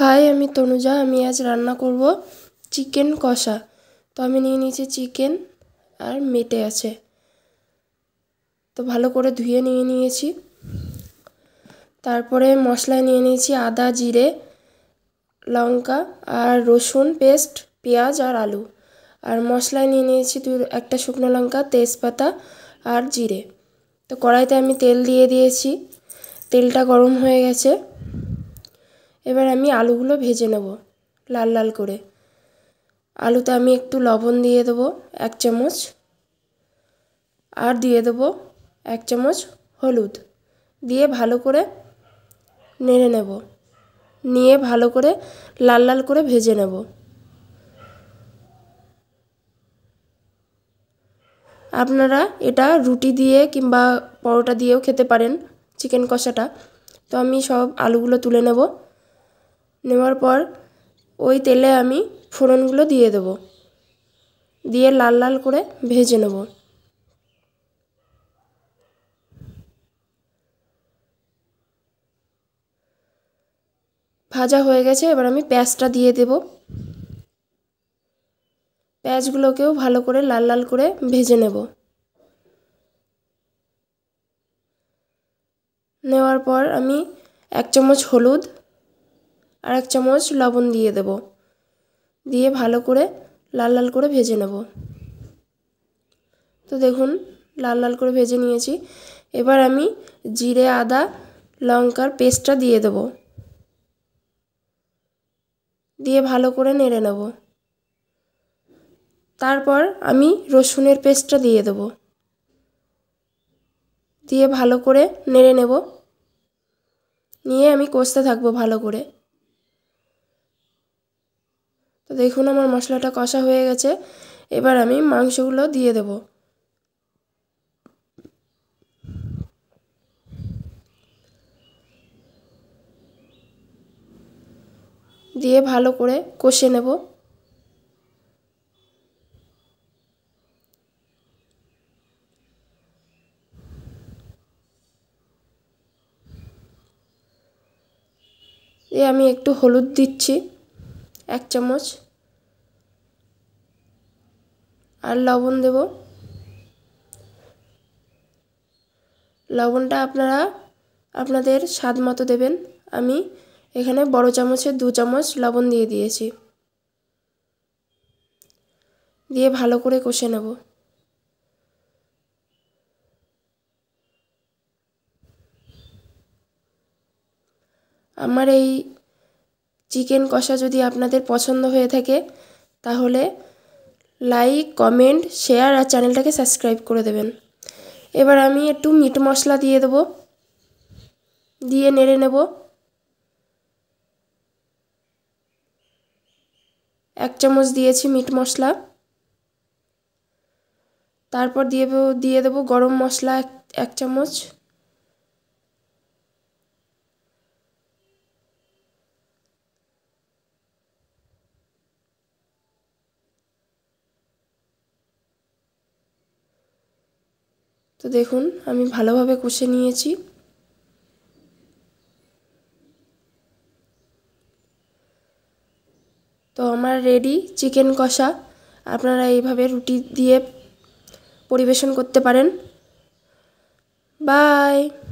high আমি তনুজা আমি আজ রান্না করব চিকেন কষা তো আমি নিয়ে নিয়েছি চিকেন আর মেটে আছে তো ভালো করে ধুয়ে নিয়ে নিয়েছি তারপরে মশলা নিয়ে নিয়েছি আদা জিরে লঙ্কা আর রসুন পেস্ট পেঁয়াজ আর আলু আর মশলায় নিয়ে নিয়েছি দু একটা শুকনো লঙ্কা তেজপাতা আর জিরে তো কড়াইতে আমি তেল দিয়ে দিয়েছি তেলটা গরম হয়ে গেছে এবার আমি আলুগুলো ভেজে নেব লাল লাল করে আলুতে আমি একটু লবণ দিয়ে দেবো এক চামচ আর দিয়ে দেবো এক চামচ হলুদ দিয়ে ভালো করে নেড়ে নেব নিয়ে ভালো করে লাল লাল করে ভেজে নেব আপনারা এটা রুটি দিয়ে কিংবা পরোটা দিয়েও খেতে পারেন চিকেন কষাটা তো আমি সব আলুগুলো তুলে নেবো নেওয়ার পর ওই তেলে আমি ফোড়নগুলো দিয়ে দেবো দিয়ে লাল লাল করে ভেজে নেব ভাজা হয়ে গেছে এবার আমি পেঁয়াজটা দিয়ে দেব পেঁয়াজগুলোকেও ভালো করে লাল লাল করে ভেজে নেব নেওয়ার পর আমি এক চামচ হলুদ আর এক চামচ লবণ দিয়ে দেব দিয়ে ভালো করে লাল লাল করে ভেজে নেব তো দেখুন লাল লাল করে ভেজে নিয়েছি এবার আমি জিরে আদা লঙ্কার পেস্টটা দিয়ে দেব দিয়ে ভালো করে নেড়ে নেব তারপর আমি রসুনের পেস্টটা দিয়ে দেব দিয়ে ভালো করে নেড়ে নেব নিয়ে আমি কষতে থাকবো ভালো করে দেখুন আমার মশলাটা কষা হয়ে গেছে এবার আমি মাংসগুলো দিয়ে দেব দিয়ে ভালো করে কষে নেব দিয়ে আমি একটু হলুদ দিচ্ছি এক চামচ আর লবণ দেব লবণটা আপনারা আপনাদের স্বাদ মতো দেবেন আমি এখানে বড় চামচে দু চামচ লবণ দিয়ে দিয়েছি দিয়ে ভালো করে কষে নেব আমার এই চিকেন কষা যদি আপনাদের পছন্দ হয়ে থাকে তাহলে লাইক কমেন্ট শেয়ার আর চ্যানেলটাকে সাবস্ক্রাইব করে দেবেন এবার আমি একটু মিট মশলা দিয়ে দেব দিয়ে নেড়ে নেব এক চামচ দিয়েছি মিট মশলা তারপর দিয়ে দিয়ে দেবো গরম মশলা এক চামচ তো দেখুন আমি ভালোভাবে কষে নিয়েছি তো আমার রেডি চিকেন কষা আপনারা এইভাবে রুটি দিয়ে পরিবেশন করতে পারেন বাই